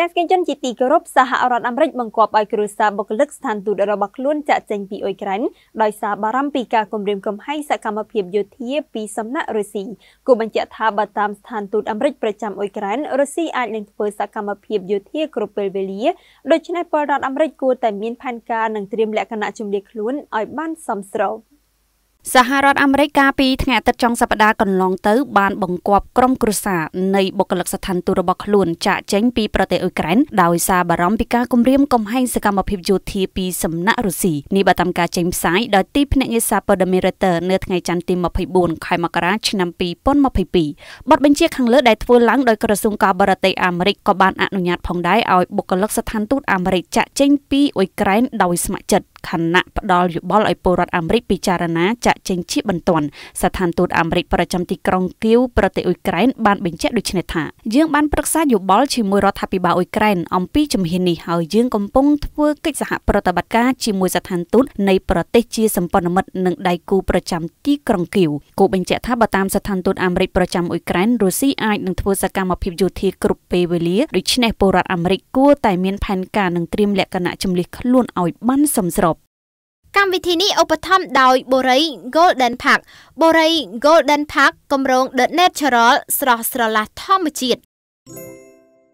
តែស្គីជនជាទីគោរពសហរដ្ឋអាមេរិកបង្គាប់ឲ្យគ្រួសារបុគ្គលិកស្ថានទូតរបស់ខ្លួនចាក់ចេញពីអ៊ុយក្រែនដោយសារបារម្ភពីការគំរាមកំហែងសកម្មភាពយោធាពីសំណាក់រុស្ស៊ីគូបញ្ជាក់ថាបើតាមស្ថានទូតអាមេរិកប្រចាំអ៊ុយក្រែនរុស្ស៊ីអាចនឹងធ្វើសកម្មភាពយោធាគ្រប់ពេលវេលាដូច្នេះពលរដ្ឋអាមេរិកគួរតែមានផែនការនិងត្រៀមលក្ខណៈជំនះខ្លួនឲ្យបានសមស្រប។សហរដ្ឋអាមេរិកកាលពីថ្ងៃអាទិត្យចុងសប្តាហ៍កន្លងទៅបានបង្គាប់ក្រុមគ្រួសារនៃបុគ្គលិកស្ថានទូតរបស់ខ្លួនចាក់ចេញពីប្រទេសអ៊ុយក្រែនដោយសារបារម្ភពីការគំរាមកំហែងសកម្មភាពយោធាពីសំណាក់រុស្ស៊ីនេះបើតាមការចេញផ្សាយដោយទីភ្នាក់ងារសារព័ត៌មាន Reuters នៅថ្ងៃច័ន្ទទី24ខែមករាឆ្នាំ2022បទបញ្ជាខាងលើដែលធ្វើឡើងដោយក្រសួងការបរទេសអាមេរិកក៏បានអនុញ្ញាតផងដែរឲ្យបុគ្គលិកស្ថានទូតអាមេរិកចាក់ចេញពីអ៊ុយក្រែនដោយស្ម័គ្រចិត្តខណៈផ្ដល់យោបល់ឲ្យពលរដ្ឋអាមេរិកពិចារណាចាក់ចេញជាបន្ទាន់ស្ថានទូតអាមេរិកប្រចាំទីក្រុងគៀវប្រទេសអ៊ុយក្រែនបានបញ្ជាក់ដូចនេះថាយើងបានប្រឹក្សាយោបល់ជាមួយរដ្ឋាភិបាលអ៊ុយក្រែនអំពីជំហាននេះហើយយើងកំពុងធ្វើកិច្ចសហប្រតិបត្តិការជាមួយស្ថានទូតនៃប្រទេសជាសម្ព័ន្ធមិត្តនិងដៃគូប្រចាំទីក្រុងគៀវគូបញ្ជាក់ថាបើតាមស្ថានទូតអាមេរិកប្រចាំអ៊ុយក្រែនរុស្ស៊ីអាចនឹងធ្វើសកម្មភាពយោធាគ្រប់ពេលវេលាដូច្នេះពលរដ្ឋអាមេរិកគួរតែមានផែនការនិងត្រៀមលក្ខណៈចម្លៀសខ្លួនឲ្យបានសមស្របកម្មវិធីនេះឧបត្ថម្ភដោយ Borai Golden Park Borai Golden Park គម្រោង The Natural ស្រស់ស្រឡះធម្មជាតិ